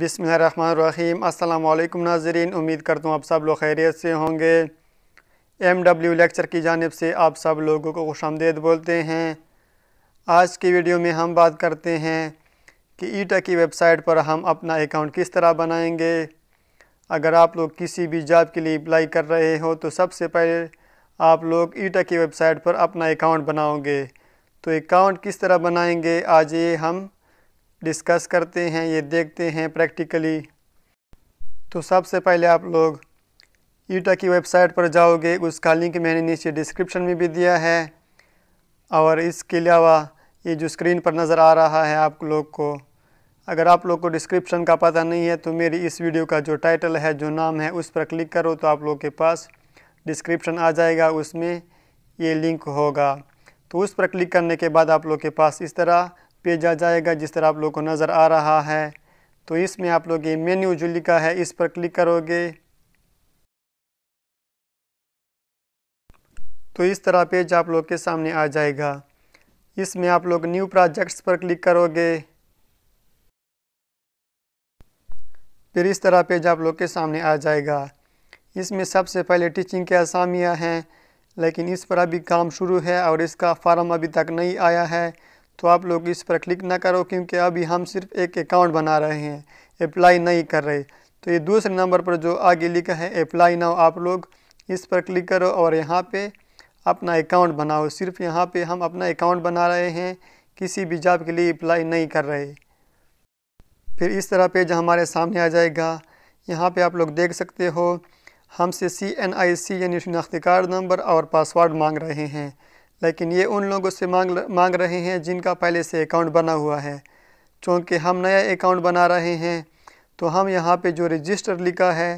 बिसमीम अल्लाम नाजरीन उम्मीद करता हूँ आप सब लोग खैरियत से होंगे एम डब्ल्यू लेक्चर की जानब से आप सब लोगों को खुश आमदेद बोलते हैं आज की वीडियो में हम बात करते हैं कि ईटा की वेबसाइट पर हम अपना अकाउंट किस तरह बनाएंगे अगर आप लोग किसी भी जॉब के लिए अप्लाई कर रहे हो तो सबसे पहले आप लोग ईटा की वेबसाइट पर अपना अकाउंट बनाओगे तो अकाउंट किस तरह बनाएंगे आज ये हम डिस्कस करते हैं ये देखते हैं प्रैक्टिकली तो सबसे पहले आप लोग यूटा की वेबसाइट पर जाओगे उसका लिंक मैंने नीचे डिस्क्रिप्शन में भी दिया है और इसके अलावा ये जो स्क्रीन पर नज़र आ रहा है आप लोग को अगर आप लोग को डिस्क्रिप्शन का पता नहीं है तो मेरी इस वीडियो का जो टाइटल है जो नाम है उस पर क्लिक करो तो आप लोग के पास डिस्क्रिप्शन आ जाएगा उसमें ये लिंक होगा तो उस पर क्लिक करने के बाद आप लोग के पास इस तरह भेजा जाएगा जिस तरह आप लोग को नज़र आ रहा है तो इसमें आप लोग ये मेन्यू जो लिखा है इस पर क्लिक करोगे तो इस तरह पेज आप लोग के सामने आ जाएगा इसमें आप लोग न्यू प्रोजेक्ट्स पर क्लिक करोगे फिर इस तरह पेज आप लोग के सामने आ जाएगा इसमें सबसे पहले टीचिंग के असामियाँ हैं लेकिन इस पर अभी काम शुरू है और इसका फॉर्म अभी तक नहीं आया है तो आप लोग इस पर क्लिक ना करो क्योंकि अभी हम सिर्फ एक अकाउंट बना रहे हैं अप्लाई नहीं कर रहे तो ये दूसरे नंबर पर जो आगे लिखा है अप्लाई ना आप लोग इस पर क्लिक करो और यहाँ पे अपना अकाउंट बनाओ सिर्फ यहाँ पे हम अपना अकाउंट बना रहे हैं किसी भी जॉब के लिए अप्लाई नहीं कर रहे फिर इस तरह पेज हमारे सामने आ जाएगा यहाँ पे आप लोग देख सकते हो हमसे सी एन आई सी यानी शिनाख्ती कार्ड नंबर और पासवर्ड मांग रहे हैं लेकिन ये उन लोगों से मांग मांग रहे हैं जिनका पहले से अकाउंट बना हुआ है चूँकि हम नया अकाउंट बना रहे हैं तो हम यहाँ पे जो रजिस्टर लिखा है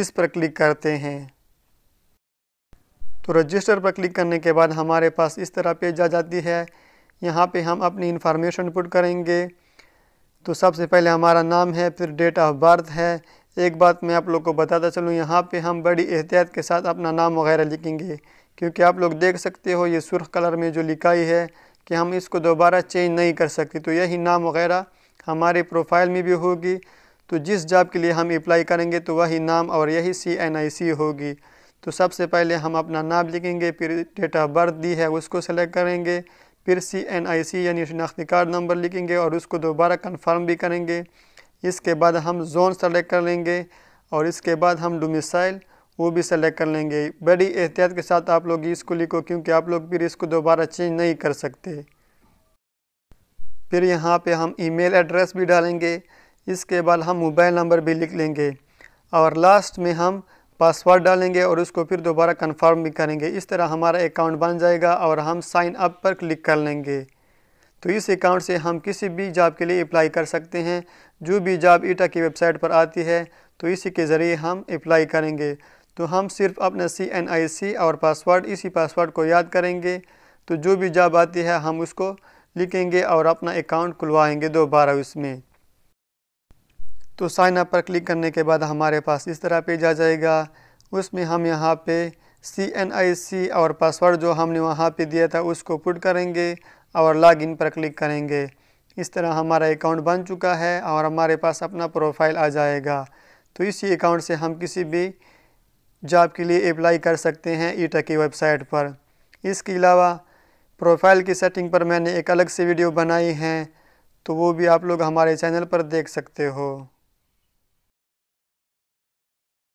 इस पर क्लिक करते हैं तो रजिस्टर पर क्लिक करने के बाद हमारे पास इस तरह पेज आ जाती है यहाँ पे हम अपनी इन्फॉर्मेशन पुट करेंगे तो सबसे पहले हमारा नाम है फिर डेट ऑफ बर्थ है एक बात मैं आप लोग को बताता चलूँ यहाँ पे हम बड़ी एहतियात के साथ अपना नाम वगैरह लिखेंगे क्योंकि आप लोग देख सकते हो ये सुर्ख कलर में जो लिखाई है कि हम इसको दोबारा चेंज नहीं कर सकते तो यही नाम वगैरह हमारे प्रोफाइल में भी होगी तो जिस जॉब के लिए हम अप्लाई करेंगे तो वही नाम और यही सी एन आई सी होगी तो सबसे पहले हम अपना नाम लिखेंगे फिर डेट ऑफ बर्थ दी है उसको सेलेक्ट करेंगे फिर सी एन आई सी यानी शनाख्ती कार्ड नंबर लिखेंगे और उसको दोबारा कन्फर्म भी करेंगे इसके बाद हम जोन सेलेक्ट कर लेंगे और इसके बाद हम डोमिसाइल वो भी सेलेक्ट कर लेंगे बड़ी एहतियात के साथ आप लोग इसको लिखो क्योंकि आप लोग फिर इसको दोबारा चेंज नहीं कर सकते फिर यहाँ पे हम ईमेल एड्रेस भी डालेंगे इसके बाद हम मोबाइल नंबर भी लिख लेंगे और लास्ट में हम पासवर्ड डालेंगे और उसको फिर दोबारा कंफर्म भी करेंगे इस तरह हमारा अकाउंट बन जाएगा और हम साइन अप पर क्लिक कर लेंगे तो इस अकाउंट से हम किसी भी जॉब के लिए अप्लाई कर सकते हैं जो भी जॉब ईटा e की वेबसाइट पर आती है तो इसी के ज़रिए हम अप्लाई करेंगे तो हम सिर्फ अपना सी एन आई सी और पासवर्ड इसी पासवर्ड को याद करेंगे तो जो भी जॉब आती है हम उसको लिखेंगे और अपना अकाउंट खुलवाएंगे दोबारा उसमें तो साइन अप पर क्लिक करने के बाद हमारे पास इस तरह पेज आ जाएगा उसमें हम यहाँ पे सी एन आई सी और पासवर्ड जो हमने वहाँ पे दिया था उसको पुट करेंगे और लॉगिन पर क्लिक करेंगे इस तरह हमारा अकाउंट बन चुका है और हमारे पास अपना प्रोफाइल आ जाएगा तो इसी अकाउंट से हम किसी भी जॉब के लिए अप्लाई कर सकते हैं ईटा की वेबसाइट पर इसके अलावा प्रोफाइल की सेटिंग पर मैंने एक अलग से वीडियो बनाई है तो वो भी आप लोग हमारे चैनल पर देख सकते हो